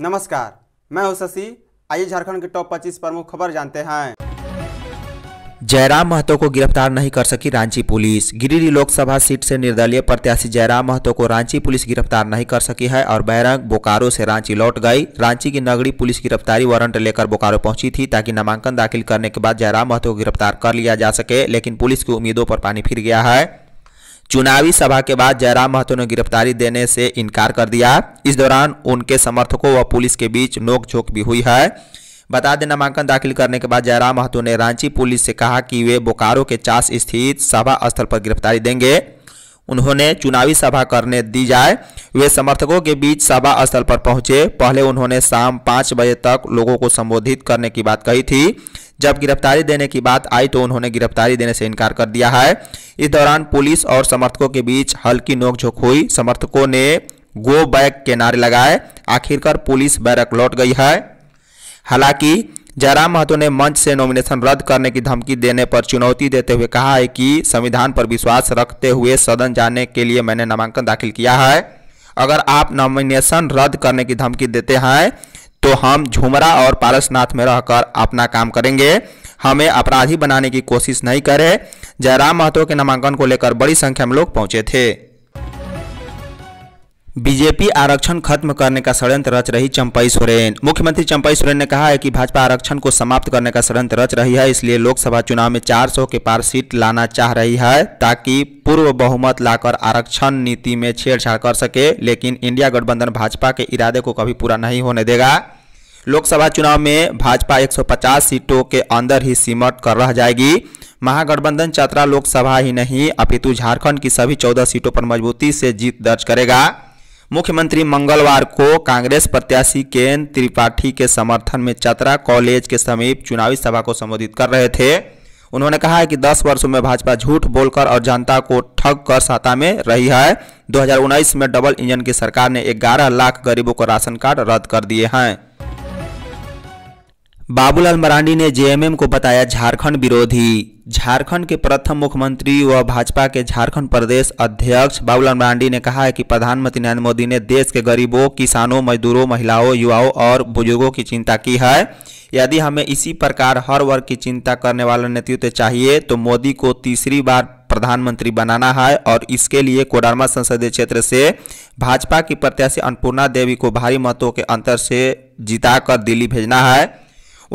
नमस्कार मैं हूं शशि आइए झारखंड के टॉप 25 प्रमुख खबर जानते हैं जयराम महतो को गिरफ्तार नहीं कर सकी रांची पुलिस गिरिडीह लोकसभा सीट से निर्दलीय प्रत्याशी जयराम महतो को रांची पुलिस गिरफ्तार नहीं कर सकी है और बैरंग बोकारो से रांची लौट गई रांची की नगरी पुलिस गिरफ्तारी वारंट लेकर बोकारो पहुंची थी ताकि नामांकन दाखिल करने के बाद जयराम महतो को गिरफ्तार कर लिया जा सके लेकिन पुलिस की उम्मीदों पर पानी फिर गया है चुनावी सभा के बाद जयराम महतो ने गिरफ्तारी देने से इनकार कर दिया इस दौरान उनके समर्थकों व पुलिस के बीच नोकझोंक भी हुई है बता दें नामांकन दाखिल करने के बाद जयराम महतो ने रांची पुलिस से कहा कि वे बोकारो के चास स्थित सभा स्थल पर गिरफ्तारी देंगे उन्होंने चुनावी सभा करने दी जाए वे समर्थकों के बीच सभा स्थल पर पहुंचे पहले उन्होंने शाम पाँच बजे तक लोगों को संबोधित करने की बात कही थी जब गिरफ्तारी देने की बात आई तो उन्होंने गिरफ्तारी देने से इनकार कर दिया है इस दौरान पुलिस और समर्थकों के बीच हल्की नोकझोंक हुई समर्थकों ने गो बैक के नारे लगाए आखिरकार पुलिस बैरक लौट गई है हालांकि जयराम महतो ने मंच से नॉमिनेशन रद्द करने की धमकी देने पर चुनौती देते हुए कहा है कि संविधान पर विश्वास रखते हुए सदन जाने के लिए मैंने नामांकन दाखिल किया है अगर आप नॉमिनेशन रद्द करने की धमकी देते हैं तो हम झुमरा और पारसनाथ में रहकर अपना काम करेंगे हमें अपराधी बनाने की कोशिश नहीं करे जयराम महतो के नामांकन को लेकर बड़ी संख्या में लोग पहुंचे थे बीजेपी आरक्षण खत्म करने का षडयंत्र रच रही चंपई सोरेन मुख्यमंत्री चंपई सोरेन ने कहा है कि भाजपा आरक्षण को समाप्त करने का षडयंत्र रच रही है इसलिए लोकसभा चुनाव में 400 के पार सीट लाना चाह रही है ताकि पूर्व बहुमत लाकर आरक्षण नीति में छेड़छाड़ कर सके लेकिन इंडिया गठबंधन भाजपा के इरादे को कभी पूरा नहीं होने देगा लोकसभा चुनाव में भाजपा एक सीटों के अंदर ही सिमट कर रह जाएगी महागठबंधन चतरा लोकसभा ही नहीं अपितु झारखंड की सभी चौदह सीटों पर मजबूती से जीत दर्ज करेगा मुख्यमंत्री मंगलवार को कांग्रेस प्रत्याशी केन त्रिपाठी के समर्थन में चतरा कॉलेज के समीप चुनावी सभा को संबोधित कर रहे थे उन्होंने कहा है कि 10 वर्षों में भाजपा झूठ बोलकर और जनता को ठग कर सत्ता में रही है 2019 में डबल इंजन की सरकार ने 11 लाख गरीबों को राशन कार्ड रद्द कर दिए हैं बाबूलाल मरांडी ने जेएमएम को बताया झारखंड विरोधी झारखंड के प्रथम मुख्यमंत्री व भाजपा के झारखंड प्रदेश अध्यक्ष बाबूलाल मरांडी ने कहा है कि प्रधानमंत्री नरेंद्र मोदी ने देश के गरीबों किसानों मजदूरों महिलाओं युवाओं और बुजुर्गों की चिंता की है यदि हमें इसी प्रकार हर वर्ग की चिंता करने वाला नेतृत्व चाहिए तो मोदी को तीसरी बार प्रधानमंत्री बनाना है और इसके लिए कोडरमा संसदीय क्षेत्र से भाजपा की प्रत्याशी अन्नपूर्णा देवी को भारी मतों के अंतर से जिताकर दिल्ली भेजना है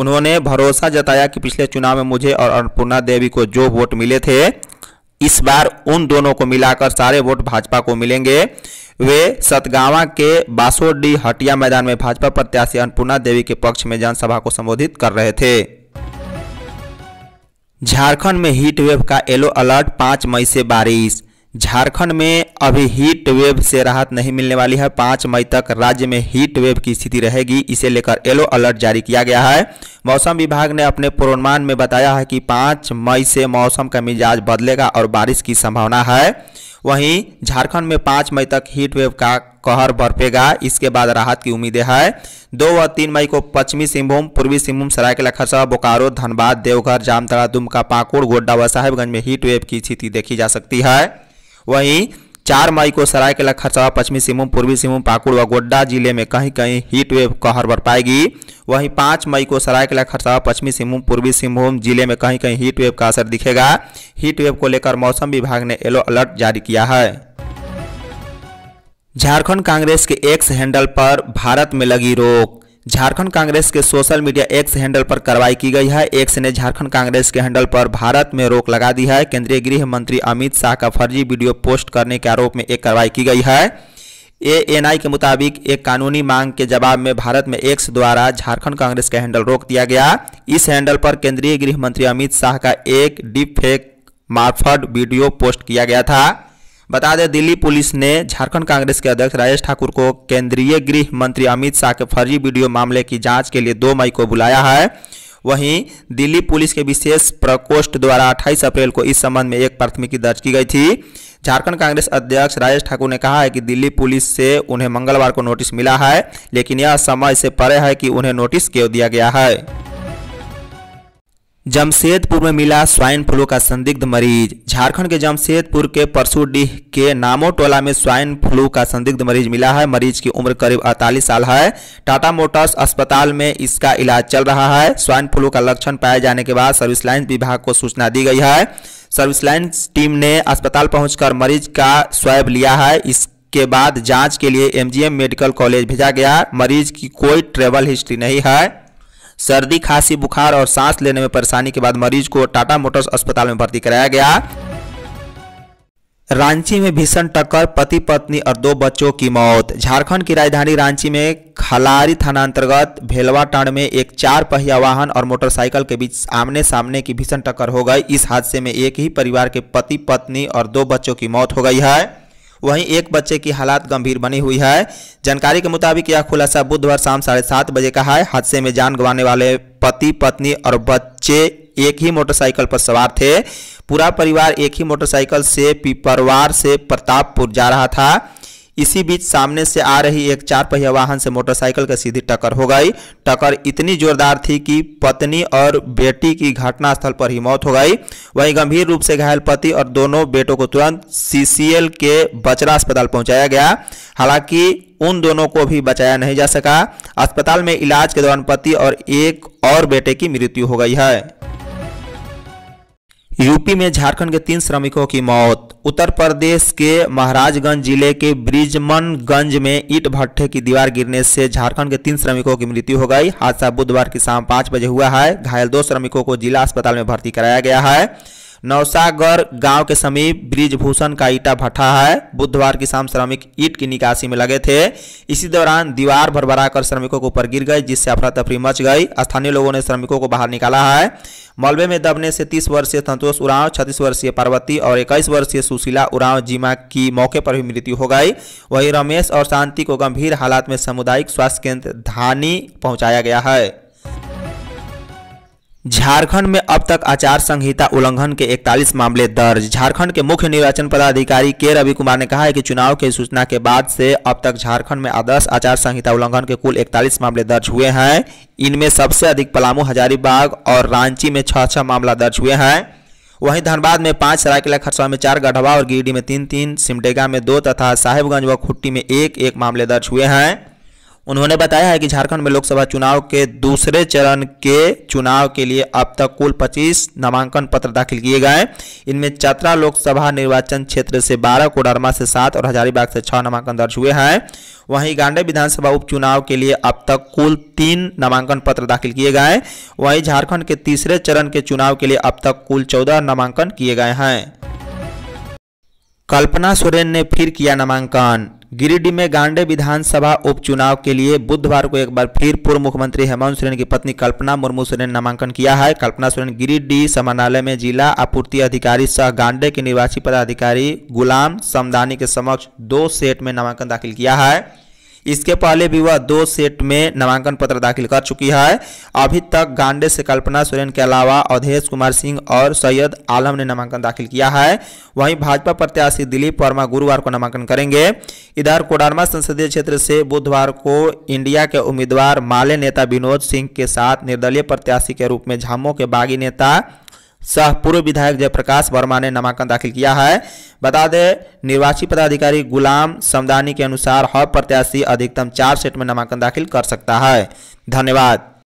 उन्होंने भरोसा जताया कि पिछले चुनाव में मुझे और अन्नपूर्णा देवी को जो वोट मिले थे इस बार उन दोनों को मिलाकर सारे वोट भाजपा को मिलेंगे वे सतगावा के बासोडी हटिया मैदान में भाजपा प्रत्याशी अन्नपूर्णा देवी के पक्ष में जनसभा को संबोधित कर रहे थे झारखंड में हीट वेव का येलो अलर्ट पांच मई से बारिश झारखंड में अभी हीट वेव से राहत नहीं मिलने वाली है पाँच मई तक राज्य में हीट वेव की स्थिति रहेगी इसे लेकर येलो अलर्ट जारी किया गया है मौसम विभाग ने अपने पूर्वानुमान में बताया है कि पाँच मई से मौसम का मिजाज बदलेगा और बारिश की संभावना है वहीं झारखंड में पाँच मई तक हीट वेव का कहर बरपेगा इसके बाद राहत की उम्मीदें हैं दो व तीन मई को पश्चिमी सिंहभूम पूर्वी सिंहभूम सरायकेला खरसा बोकारो धनबाद देवघर जामतड़ा दुमका पाकुड़ गोड्डा व साहेबगंज में हीट वेव की स्थिति देखी जा सकती है वहीं चार मई को सरायकेला खरसावा पश्चिमी सिंहभूम पूर्वी सिंहभूम पाकुड़ व गोड्डा जिले में कहीं कहीं हीट वेव कहर बरपाएगी वहीं पाँच मई को सरायकेला खरसावा पश्चिमी सिंहभूम पूर्वी सिंहभूम जिले में कहीं कहीं हीट वेव का असर दिखेगा हीट वेव को लेकर मौसम विभाग ने येलो अलर्ट जारी किया है झारखंड कांग्रेस के एक्स हैंडल पर भारत में लगी रोक झारखंड कांग्रेस के सोशल मीडिया एक्स हैंडल पर कार्रवाई की गई है एक्स ने झारखंड कांग्रेस के हैंडल पर भारत में रोक लगा दी है केंद्रीय गृह मंत्री अमित शाह का फर्जी वीडियो पोस्ट करने के आरोप में एक कार्रवाई की गई है एएनआई के मुताबिक एक कानूनी मांग के जवाब में भारत में एक्स द्वारा झारखंड कांग्रेस का हैंडल रोक दिया गया इस हैंडल पर केंद्रीय गृह मंत्री अमित शाह का एक deep fake morphed video post किया गया था बता दें दिल्ली पुलिस ने झारखंड कांग्रेस के अध्यक्ष राजेश ठाकुर को केंद्रीय गृह मंत्री अमित शाह के फर्जी वीडियो मामले की जांच के लिए दो मई को बुलाया है वहीं दिल्ली पुलिस के विशेष प्रकोष्ठ द्वारा 28 अप्रैल को इस संबंध में एक प्राथमिकी दर्ज की गई थी झारखंड कांग्रेस अध्यक्ष राजेश ठाकुर ने कहा है कि दिल्ली पुलिस से उन्हें मंगलवार को नोटिस मिला है लेकिन यह समय से परे है कि उन्हें नोटिस क्यों दिया गया है जमशेदपुर में मिला स्वाइन फ्लू का संदिग्ध मरीज झारखंड के जमशेदपुर के परसुडीह के नामो टोला में स्वाइन फ्लू का संदिग्ध मरीज मिला है मरीज की उम्र करीब अड़तालीस साल है टाटा मोटर्स अस्पताल में इसका इलाज चल रहा है स्वाइन फ्लू का लक्षण पाए जाने के बाद सर्विस लाइन विभाग को सूचना दी गई है सर्विस लाइन टीम ने अस्पताल पहुंचकर मरीज का स्वैब लिया है इस के बाद जांच के लिए एमजीएम मेडिकल कॉलेज भेजा गया मरीज की कोई ट्रेवल हिस्ट्री नहीं है सर्दी खांसी बुखार और सांस लेने में परेशानी के बाद मरीज को टाटा मोटर्स अस्पताल में भर्ती कराया गया रांची में भीषण टक्कर पति पत्नी और दो बच्चों की मौत झारखंड की राजधानी रांची में खलारी थाना अंतर्गत टाण में एक चार पहिया वाहन और मोटरसाइकिल के बीच आमने सामने की भीषण टक्कर हो गई इस हादसे में एक ही परिवार के पति पत्नी और दो बच्चों की मौत हो गई है वहीं एक बच्चे की हालात गंभीर बनी हुई है जानकारी के मुताबिक यह खुलासा बुधवार शाम साढ़े सात बजे का है हादसे में जान गंवाने वाले पति पत्नी और बच्चे एक ही मोटरसाइकिल पर सवार थे पूरा परिवार एक ही मोटरसाइकिल से पिपरवार से प्रतापपुर जा रहा था इसी बीच सामने से आ रही एक चार पहिया वाहन से मोटरसाइकिल का सीधी टक्कर हो गई टक्कर इतनी जोरदार थी कि पत्नी और बेटी की घटनास्थल पर ही मौत हो गई वहीं गंभीर रूप से घायल पति और दोनों बेटों को तुरंत सीसीएल के बचरा अस्पताल पहुंचाया गया हालांकि उन दोनों को भी बचाया नहीं जा सका अस्पताल में इलाज के दौरान पति और एक और बेटे की मृत्यु हो गई है यूपी में झारखंड के तीन श्रमिकों की मौत उत्तर प्रदेश के महाराजगंज जिले के ब्रिजमनगंज में ईट भट्टे की दीवार गिरने से झारखंड के तीन श्रमिकों की मृत्यु हो गई हादसा बुधवार की शाम पांच बजे हुआ है घायल दो श्रमिकों को जिला अस्पताल में भर्ती कराया गया है नौसागर गांव के समीप ब्रिजभूषण का ईटा भट्ठा है बुधवार की शाम श्रमिक ईट की निकासी में लगे थे इसी दौरान दीवार भरभरा कर श्रमिकों के ऊपर गिर गई जिससे अफरा तफरी मच गई स्थानीय लोगों ने श्रमिकों को बाहर निकाला है मलबे में दबने से तीस वर्षीय संतोष उरांव छत्तीस वर्षीय पार्वती और इक्कीस वर्षीय सुशीला उरांव जीमा की मौके पर ही मृत्यु हो गई वहीं रमेश और शांति को गंभीर हालात में सामुदायिक स्वास्थ्य केंद्र धानी पहुँचाया गया है झारखंड में अब तक आचार संहिता उल्लंघन के 41 मामले दर्ज झारखंड के मुख्य निर्वाचन पदाधिकारी के रवि कुमार ने कहा है कि चुनाव की सूचना के बाद से अब तक झारखंड में आदर्श आचार संहिता उल्लंघन के कुल 41 मामले दर्ज हुए हैं इनमें सबसे अधिक पलामू हजारीबाग और रांची में छह छह मामला दर्ज हुए हैं वहीं धनबाद में पांच सरायकला खरसा में चार गढ़वा और गिरिडीह में तीन तीन सिमडेगा में दो तथा साहेबगंज व खुट्टी में एक एक मामले दर्ज हुए हैं उन्होंने बताया है कि झारखंड में लोकसभा चुनाव के दूसरे चरण के चुनाव के लिए अब तक कुल 25 नामांकन पत्र दाखिल किए गए इनमें चतरा लोकसभा निर्वाचन क्षेत्र से 12 कोडरमा से 7 और हजारीबाग से 6 नामांकन दर्ज हुए हैं वहीं गांडे विधानसभा उपचुनाव के लिए अब तक कुल तीन नामांकन पत्र दाखिल किए गए वहीं झारखंड के तीसरे चरण के चुनाव के लिए अब तक कुल चौदह नामांकन किए गए हैं कल्पना सोरेन ने फिर किया नामांकन गिरिडीह में गांडे विधानसभा उपचुनाव के लिए बुधवार को एक बार फिर पूर्व मुख्यमंत्री हेमंत सोरेन की पत्नी कल्पना मुर्मू सोरेन नामांकन किया है कल्पना सोरेन गिरिडीह समानालय में जिला आपूर्ति अधिकारी सह गांडे के निर्वाची पदाधिकारी गुलाम समदानी के समक्ष दो सेट में नामांकन दाखिल किया है इसके पहले भी वह दो सेट में नामांकन पत्र दाखिल कर चुकी है अभी तक गांडे से कल्पना सोरेन के अलावा अवधेश कुमार सिंह और सैयद आलम ने नामांकन दाखिल किया है वहीं भाजपा प्रत्याशी दिलीप वर्मा गुरुवार को नामांकन करेंगे इधर कोडारमा संसदीय क्षेत्र से बुधवार को इंडिया के उम्मीदवार माले नेता विनोद सिंह के साथ निर्दलीय प्रत्याशी के रूप में झामो के बागी नेता सह पूर्व विधायक जयप्रकाश वर्मा ने नामांकन दाखिल किया है बता दें निर्वाची पदाधिकारी गुलाम समदानी के अनुसार हब प्रत्याशी अधिकतम चार सेट में नामांकन दाखिल कर सकता है धन्यवाद